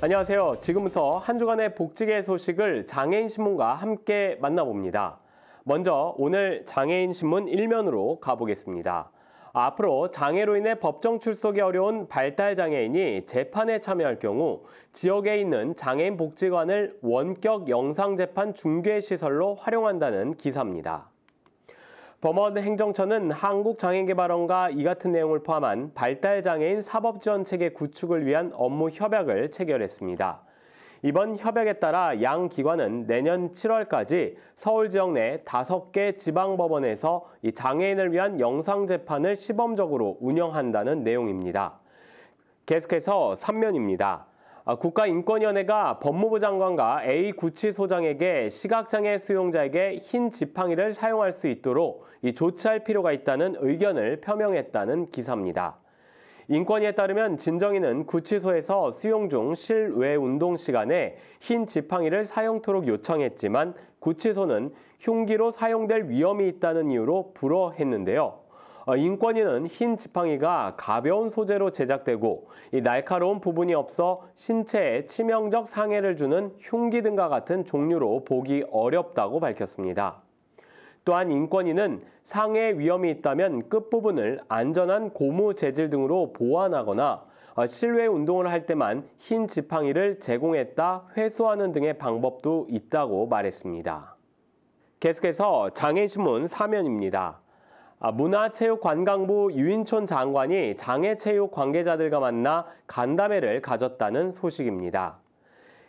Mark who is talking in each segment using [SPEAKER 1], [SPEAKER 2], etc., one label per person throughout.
[SPEAKER 1] 안녕하세요. 지금부터 한 주간의 복지계 소식을 장애인신문과 함께 만나봅니다. 먼저 오늘 장애인신문 일면으로 가보겠습니다. 앞으로 장애로 인해 법정 출석이 어려운 발달장애인이 재판에 참여할 경우 지역에 있는 장애인 복지관을 원격 영상재판 중개시설로 활용한다는 기사입니다. 버원 행정처는 한국장애인개발원과 이 같은 내용을 포함한 발달장애인 사법지원체계 구축을 위한 업무 협약을 체결했습니다. 이번 협약에 따라 양 기관은 내년 7월까지 서울 지역 내 5개 지방법원에서 이 장애인을 위한 영상재판을 시범적으로 운영한다는 내용입니다. 계속해서 3면입니다. 아, 국가인권위원회가 법무부 장관과 A 구치소장에게 시각장애 수용자에게 흰 지팡이를 사용할 수 있도록 조치할 필요가 있다는 의견을 표명했다는 기사입니다. 인권위에 따르면 진정인은 구치소에서 수용 중 실외 운동 시간에 흰 지팡이를 사용토록 요청했지만 구치소는 흉기로 사용될 위험이 있다는 이유로 불허했는데요. 어, 인권위는 흰 지팡이가 가벼운 소재로 제작되고 날카로운 부분이 없어 신체에 치명적 상해를 주는 흉기 등과 같은 종류로 보기 어렵다고 밝혔습니다. 또한 인권위는 상해 위험이 있다면 끝부분을 안전한 고무 재질 등으로 보완하거나 어, 실외 운동을 할 때만 흰 지팡이를 제공했다 회수하는 등의 방법도 있다고 말했습니다. 계속해서 장애신문 사면입니다. 아, 문화체육관광부 유인촌 장관이 장애체육 관계자들과 만나 간담회를 가졌다는 소식입니다.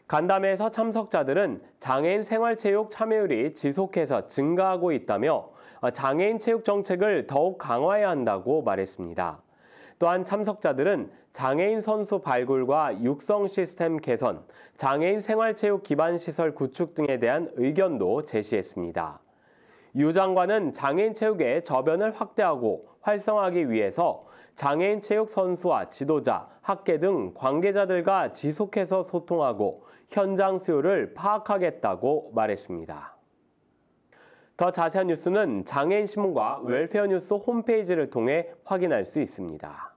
[SPEAKER 1] 간담회에서 참석자들은 장애인 생활체육 참여율이 지속해서 증가하고 있다며 아, 장애인 체육 정책을 더욱 강화해야 한다고 말했습니다. 또한 참석자들은 장애인 선수 발굴과 육성 시스템 개선, 장애인 생활체육 기반 시설 구축 등에 대한 의견도 제시했습니다. 유 장관은 장애인 체육의 저변을 확대하고 활성화하기 위해서 장애인 체육 선수와 지도자, 학계 등 관계자들과 지속해서 소통하고 현장 수요를 파악하겠다고 말했습니다. 더 자세한 뉴스는 장애인 신문과 웰페어 뉴스 홈페이지를 통해 확인할 수 있습니다.